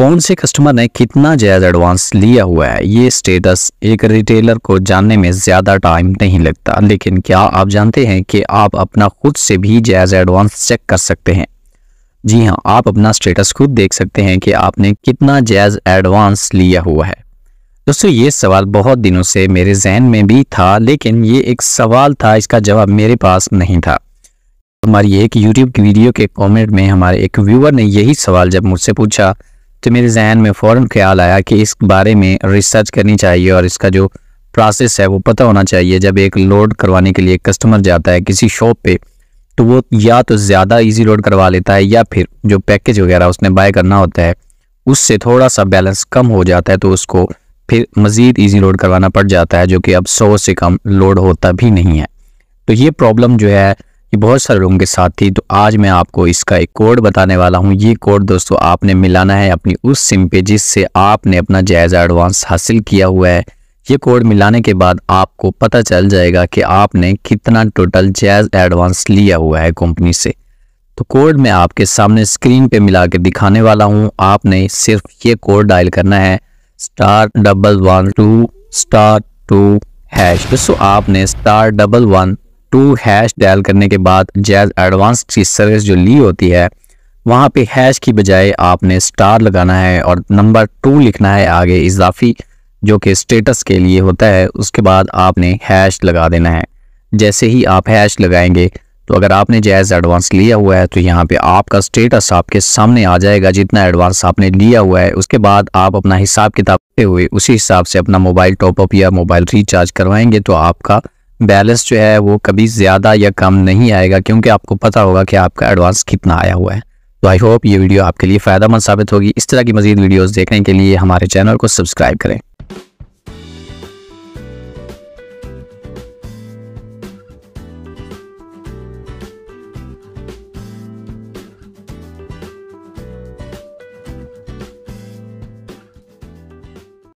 कौन से कस्टमर ने कितना जायज़ एडवांस लिया हुआ है ये स्टेटस एक रिटेलर को जानने में ज़्यादा टाइम नहीं लगता लेकिन क्या आप जानते हैं कि आप अपना खुद से भी जायज़ एडवांस चेक कर सकते हैं जी हाँ आप अपना स्टेटस खुद देख सकते हैं कि आपने कितना जायज़ एडवांस लिया हुआ है दोस्तों ये सवाल बहुत दिनों से मेरे जहन में भी था लेकिन ये एक सवाल था इसका जवाब मेरे पास नहीं था हमारी एक यूट्यूब वीडियो के कमेंट में हमारे एक व्यूअर ने यही सवाल जब मुझसे पूछा तो मेरे जहन में फ़ौर ख्याल आया कि इस बारे में रिसर्च करनी चाहिए और इसका जो प्रोसेस है वो पता होना चाहिए जब एक लोड करवाने के लिए कस्टमर जाता है किसी शॉप पे तो वो या तो ज़्यादा इजी लोड करवा लेता है या फिर जो पैकेज वगैरह उसने बाय करना होता है उससे थोड़ा सा बैलेंस कम हो जाता है तो उसको फिर मज़ीद ईजी लोड करवाना पड़ जाता है जो कि अब सौ से कम लोड होता भी नहीं है तो ये प्रॉब्लम जो है कि बहुत सारे लोगों के साथ थी तो आज मैं आपको इसका एक कोड बताने वाला हूँ ये कोड दोस्तों आपने मिलाना है अपनी उस सिम पे जिससे आपने अपना जायज़ा एडवांस हासिल किया हुआ है ये कोड मिलाने के बाद आपको पता चल जाएगा कि आपने कितना टोटल जायज़ एडवांस लिया हुआ है कंपनी से तो कोड मैं आपके सामने स्क्रीन पे मिला के दिखाने वाला हूँ आपने सिर्फ ये कोड डायल करना है star double one two star two hash दोस्तों आपने star double one two hash dial करने के बाद जैज एडवांस की सर्विस जो ली होती है वहाँ पे हैश की बजाय आपने स्टार लगाना है और नंबर टू लिखना है आगे इजाफी जो कि स्टेटस के लिए होता है उसके बाद आपने हैश लगा देना है जैसे ही आप हैश लगाएंगे तो अगर आपने जैज़ एडवांस लिया हुआ है तो यहाँ पे आपका स्टेटस आपके सामने आ जाएगा जितना एडवांस आपने लिया हुआ है उसके बाद आप अपना हिसाब किताब हुए उसी हिसाब से अपना मोबाइल टॉपअप या मोबाइल रिचार्ज करवाएंगे तो आपका बैलेंस जो है वो कभी ज़्यादा या कम नहीं आएगा क्योंकि आपको पता होगा कि आपका एडवांस कितना आया हुआ है तो आई होप ये वीडियो आपके लिए फ़ायदा मंद साबित होगी इस तरह की मजीद वीडियोज देखने के लिए हमारे चैनल को सब्सक्राइब करें